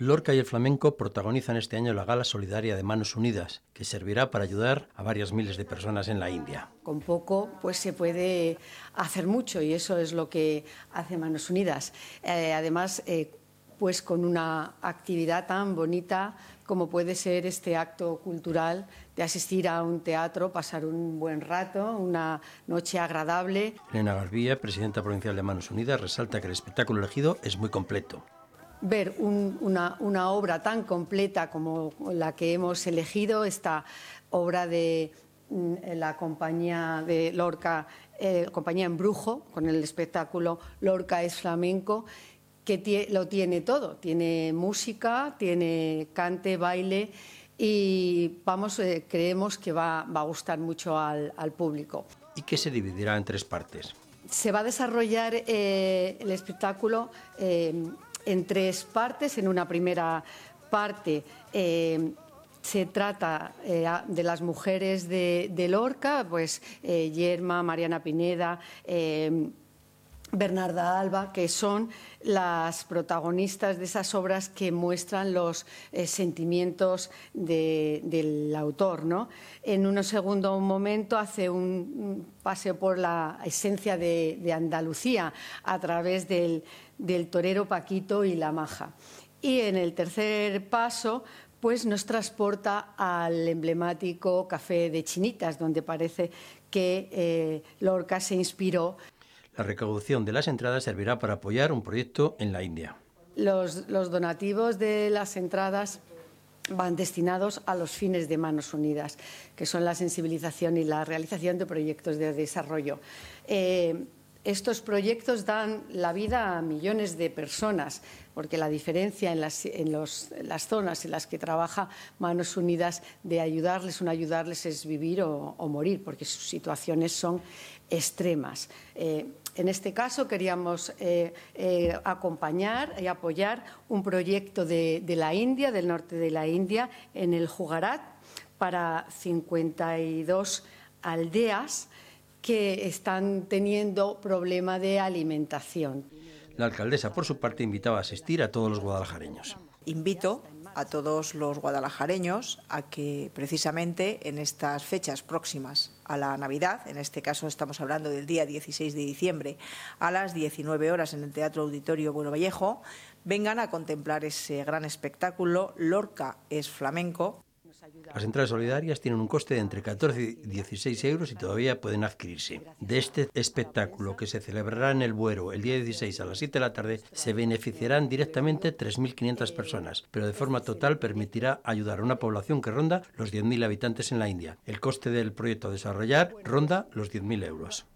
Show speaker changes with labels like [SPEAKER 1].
[SPEAKER 1] Lorca y el flamenco protagonizan este año la gala solidaria de Manos Unidas, que servirá para ayudar a varias miles de personas en la India.
[SPEAKER 2] Con poco, pues se puede hacer mucho y eso es lo que hace Manos Unidas. Eh, además, eh, pues con una actividad tan bonita como puede ser este acto cultural de asistir a un teatro, pasar un buen rato, una noche agradable.
[SPEAKER 1] Elena Garbía, presidenta provincial de Manos Unidas, resalta que el espectáculo elegido es muy completo
[SPEAKER 2] ver una, obra tan completa como la que hemos elegido, esta obra de mm, la compañía de Lorca, eh, ...compañía en brujo, con el espectáculo Lorca es flamenco, que lo tiene todo, tiene música, tiene cante, baile y vamos, eh, creemos que va, a gustar mucho al, público.
[SPEAKER 1] Y qué se dividirá en tres partes.
[SPEAKER 2] Se va a desarrollar eh, el espectáculo en tres partes. En una primera parte eh, se trata eh, de las mujeres de, de Lorca, pues eh, Yerma, Mariana Pineda. Bernarda Alba, que son las protagonistas de esas obras que muestran los eh, sentimientos del autor. En un segundo momento hace un paseo por la esencia de, Andalucía a través del, torero Paquito y la maja. Y en el tercer paso pues nos transporta al emblemático Café de Chinitas, donde parece que eh, Lorca se inspiró
[SPEAKER 1] la recaudación de las entradas servirá para apoyar un proyecto en la India.
[SPEAKER 2] Los, donativos de las entradas van destinados a los fines de Manos Unidas, que son la sensibilización y la realización de proyectos de desarrollo. Eh, estos proyectos dan la vida a millones de personas, porque la diferencia en las, zonas en las que trabaja Manos Unidas de ayudarles o no ayudarles es vivir o, morir, porque sus situaciones son extremas. Eh, en este caso queríamos eh, eh, acompañar y apoyar un proyecto de, la India, del norte de la India, en el Jugarat, para 52 aldeas que están teniendo problema de alimentación.
[SPEAKER 1] La alcaldesa, por su parte, invitaba a asistir a todos los guadalajareños.
[SPEAKER 2] Invito a todos los guadalajareños a que precisamente en estas fechas próximas a la Navidad, en este caso estamos hablando del día 16 de diciembre, a las 19 horas en el Teatro Auditorio Bueno Vallejo, vengan a contemplar ese gran espectáculo Lorca es flamenco,
[SPEAKER 1] las entradas solidarias tienen un coste de entre 14 y 16 euros y todavía pueden adquirirse. De este espectáculo que se celebrará en el Buero el día 16 a las 7 de la tarde se beneficiarán directamente 3.500 personas, pero de forma total permitirá ayudar a una población que ronda los 10.000 habitantes en la India. El coste del proyecto a desarrollar ronda los 10.000 euros.